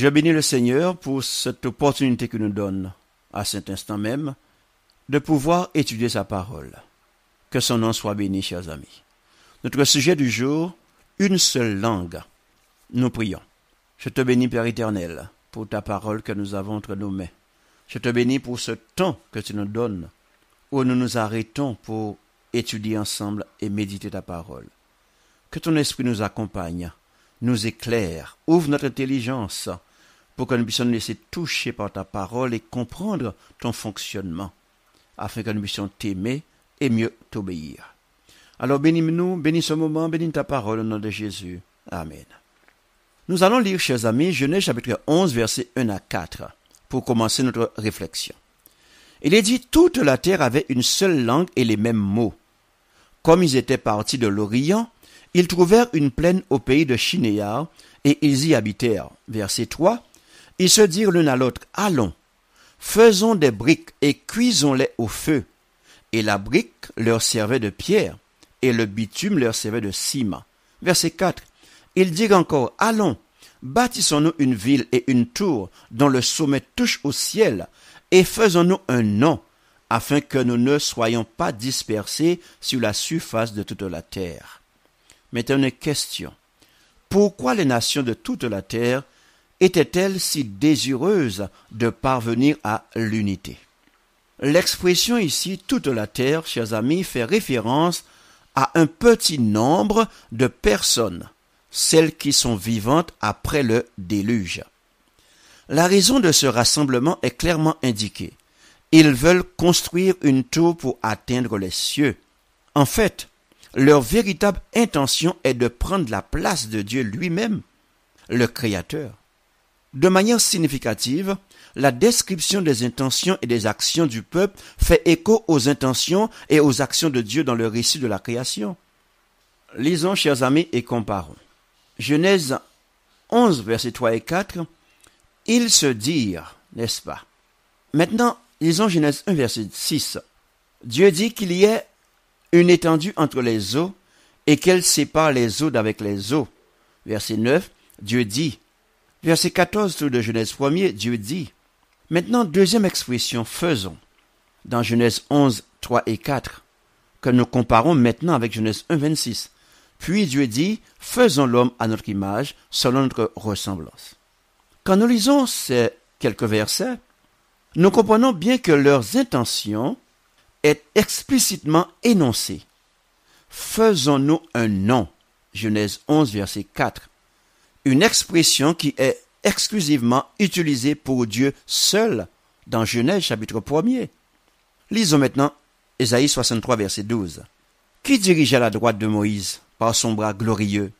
Je bénis le Seigneur pour cette opportunité que nous donne, à cet instant même, de pouvoir étudier sa parole. Que son nom soit béni, chers amis. Notre sujet du jour, une seule langue. Nous prions. Je te bénis, Père éternel, pour ta parole que nous avons entre nos mains. Je te bénis pour ce temps que tu nous donnes, où nous nous arrêtons pour étudier ensemble et méditer ta parole. Que ton esprit nous accompagne, nous éclaire, ouvre notre intelligence pour que nous nous laisser toucher par ta parole et comprendre ton fonctionnement, afin que nous puissions t'aimer et mieux t'obéir. Alors bénis-nous, bénis ce moment, bénis ta parole au nom de Jésus. Amen. Nous allons lire, chers amis, Genèse chapitre 11, versets 1 à 4, pour commencer notre réflexion. Il est dit, toute la terre avait une seule langue et les mêmes mots. Comme ils étaient partis de l'Orient, ils trouvèrent une plaine au pays de Chinéa, et ils y habitèrent. Verset 3. Ils se dirent l'un à l'autre, allons, faisons des briques et cuisons-les au feu. Et la brique leur servait de pierre, et le bitume leur servait de ciment. Verset 4. Ils dirent encore, allons, bâtissons-nous une ville et une tour dont le sommet touche au ciel, et faisons-nous un nom, afin que nous ne soyons pas dispersés sur la surface de toute la terre. Maintenant, une question. Pourquoi les nations de toute la terre était-elle si désireuse de parvenir à l'unité L'expression ici toute la terre, chers amis, fait référence à un petit nombre de personnes, celles qui sont vivantes après le déluge. La raison de ce rassemblement est clairement indiquée. Ils veulent construire une tour pour atteindre les cieux. En fait, leur véritable intention est de prendre la place de Dieu lui-même, le Créateur. De manière significative, la description des intentions et des actions du peuple fait écho aux intentions et aux actions de Dieu dans le récit de la création. Lisons, chers amis, et comparons. Genèse 11, versets 3 et 4. Ils se dirent, n'est-ce pas Maintenant, lisons Genèse 1, verset 6. Dieu dit qu'il y ait une étendue entre les eaux et qu'elle sépare les eaux d'avec les eaux. Verset 9. Dieu dit, Verset 14 de Genèse 1er, Dieu dit, Maintenant, deuxième expression, faisons, dans Genèse 11, 3 et 4, que nous comparons maintenant avec Genèse 1, 26. Puis Dieu dit, faisons l'homme à notre image, selon notre ressemblance. Quand nous lisons ces quelques versets, nous comprenons bien que leurs intentions est explicitement énoncée. Faisons-nous un nom. Genèse 11, verset 4 une expression qui est exclusivement utilisée pour Dieu seul dans Genèse chapitre 1er. Lisons maintenant Esaïe 63 verset 12. Qui dirigea la droite de Moïse par son bras glorieux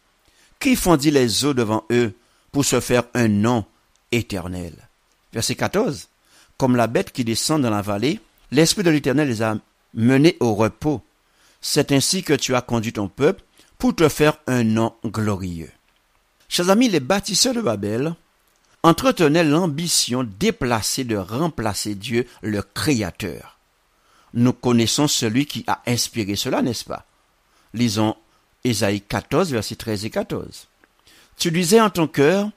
Qui fondit les eaux devant eux pour se faire un nom éternel Verset 14. Comme la bête qui descend dans la vallée, l'Esprit de l'Éternel les a menés au repos. C'est ainsi que tu as conduit ton peuple pour te faire un nom glorieux. Chers amis, les bâtisseurs de Babel entretenaient l'ambition déplacée de remplacer Dieu, le Créateur. Nous connaissons celui qui a inspiré cela, n'est-ce pas Lisons Ésaïe 14, verset 13 et 14. Tu disais en ton cœur,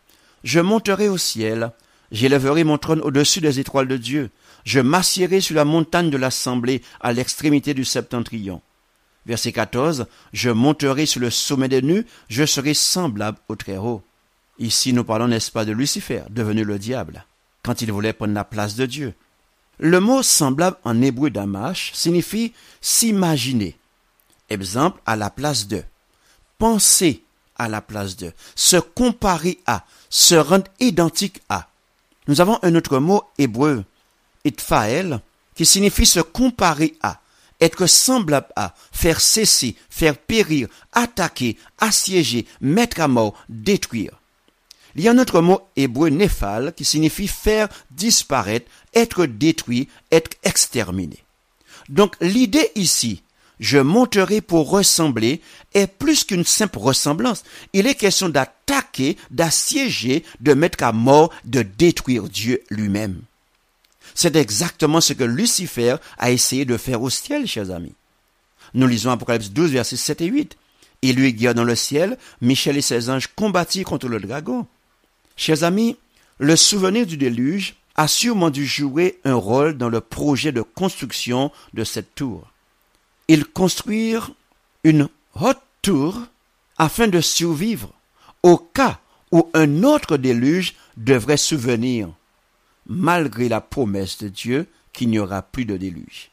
je monterai au ciel, j'élèverai mon trône au-dessus des étoiles de Dieu, je m'assiérai sur la montagne de l'assemblée à l'extrémité du septentrion. Verset 14, Je monterai sur le sommet des nues, je serai semblable au Très-Haut. Ici, nous parlons, n'est-ce pas, de Lucifer, devenu le diable, quand il voulait prendre la place de Dieu. Le mot semblable en hébreu d'amash signifie s'imaginer. Exemple, à la place de. Penser à la place de. Se comparer à. Se rendre identique à. Nous avons un autre mot hébreu, itfael, qui signifie se comparer à être semblable à, faire cesser, faire périr, attaquer, assiéger, mettre à mort, détruire. Il y a un autre mot hébreu néphal qui signifie faire disparaître, être détruit, être exterminé. Donc l'idée ici, je monterai pour ressembler, est plus qu'une simple ressemblance. Il est question d'attaquer, d'assiéger, de mettre à mort, de détruire Dieu lui-même. C'est exactement ce que Lucifer a essayé de faire au ciel, chers amis. Nous lisons Apocalypse 12, versets 7 et 8. Il lui guérit dans le ciel, Michel et ses anges combattirent contre le dragon. Chers amis, le souvenir du déluge a sûrement dû jouer un rôle dans le projet de construction de cette tour. Ils construirent une haute tour afin de survivre au cas où un autre déluge devrait souvenir malgré la promesse de Dieu qu'il n'y aura plus de déluge.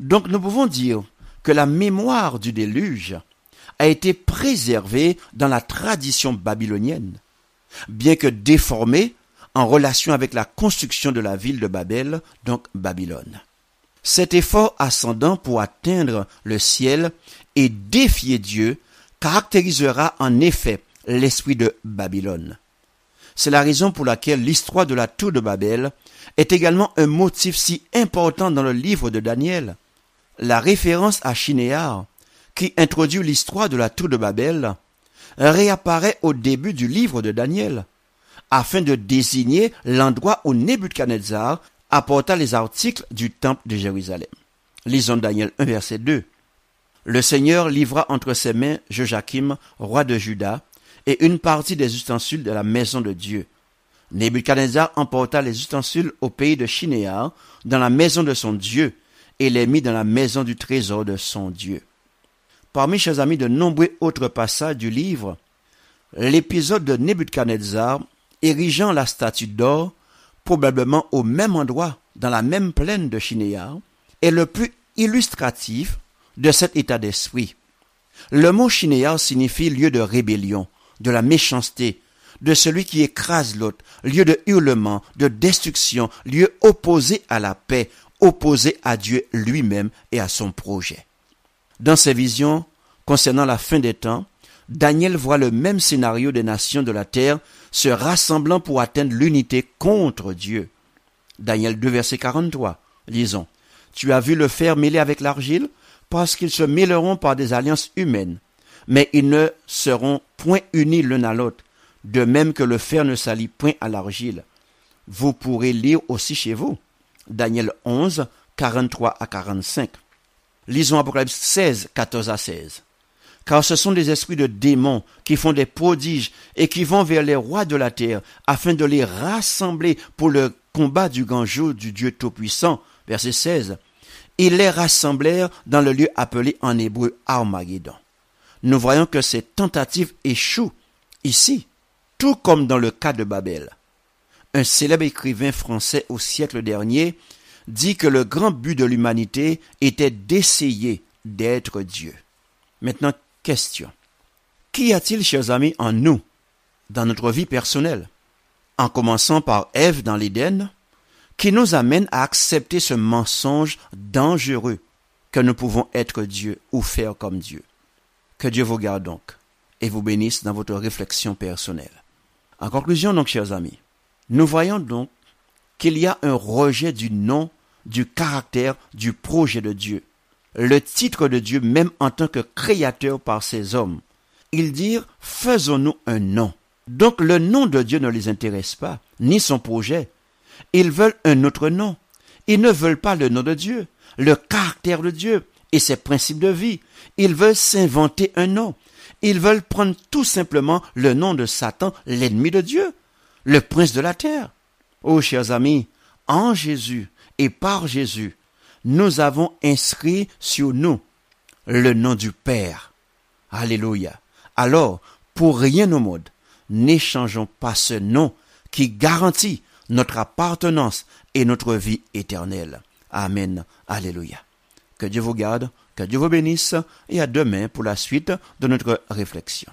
Donc nous pouvons dire que la mémoire du déluge a été préservée dans la tradition babylonienne, bien que déformée en relation avec la construction de la ville de Babel, donc Babylone. Cet effort ascendant pour atteindre le ciel et défier Dieu caractérisera en effet l'esprit de Babylone. C'est la raison pour laquelle l'histoire de la tour de Babel est également un motif si important dans le livre de Daniel. La référence à Chinéar, qui introduit l'histoire de la tour de Babel, réapparaît au début du livre de Daniel, afin de désigner l'endroit où Nebuchadnezzar apporta les articles du temple de Jérusalem. Lisons Daniel 1 verset 2. Le Seigneur livra entre ses mains Joachim, roi de Juda, et une partie des ustensiles de la maison de Dieu. Nebuchadnezzar emporta les ustensiles au pays de Chinéar, dans la maison de son Dieu, et les mit dans la maison du trésor de son Dieu. Parmi, chers amis, de nombreux autres passages du livre, l'épisode de Nebuchadnezzar érigeant la statue d'or, probablement au même endroit, dans la même plaine de Chinéar, est le plus illustratif de cet état d'esprit. Le mot Chinéar signifie lieu de rébellion, de la méchanceté, de celui qui écrase l'autre, lieu de hurlement, de destruction, lieu opposé à la paix, opposé à Dieu lui-même et à son projet. Dans ses visions concernant la fin des temps, Daniel voit le même scénario des nations de la terre se rassemblant pour atteindre l'unité contre Dieu. Daniel 2 verset 43. Lisons. Tu as vu le fer mêlé avec l'argile parce qu'ils se mêleront par des alliances humaines mais ils ne seront point unis l'un à l'autre, de même que le fer ne s'allie point à l'argile. Vous pourrez lire aussi chez vous. Daniel 11, 43 à 45. Lisons Apocalypse 16, 14 à 16. Car ce sont des esprits de démons qui font des prodiges et qui vont vers les rois de la terre afin de les rassembler pour le combat du grand jour du Dieu Tout-Puissant. Verset 16. Ils les rassemblèrent dans le lieu appelé en hébreu Armageddon nous voyons que cette tentative échoue ici, tout comme dans le cas de Babel. Un célèbre écrivain français au siècle dernier dit que le grand but de l'humanité était d'essayer d'être Dieu. Maintenant, question. Qu'y a-t-il, chers amis, en nous, dans notre vie personnelle, en commençant par Ève dans l'Éden, qui nous amène à accepter ce mensonge dangereux que nous pouvons être Dieu ou faire comme Dieu que Dieu vous garde donc et vous bénisse dans votre réflexion personnelle. En conclusion donc, chers amis, nous voyons donc qu'il y a un rejet du nom, du caractère, du projet de Dieu. Le titre de Dieu même en tant que créateur par ses hommes. Ils dirent, faisons-nous un nom. Donc le nom de Dieu ne les intéresse pas, ni son projet. Ils veulent un autre nom. Ils ne veulent pas le nom de Dieu, le caractère de Dieu et ses principes de vie. Ils veulent s'inventer un nom. Ils veulent prendre tout simplement le nom de Satan, l'ennemi de Dieu, le prince de la terre. Oh, chers amis, en Jésus et par Jésus, nous avons inscrit sur nous le nom du Père. Alléluia. Alors, pour rien au monde, n'échangeons pas ce nom qui garantit notre appartenance et notre vie éternelle. Amen. Alléluia. Que Dieu vous garde, que Dieu vous bénisse et à demain pour la suite de notre réflexion.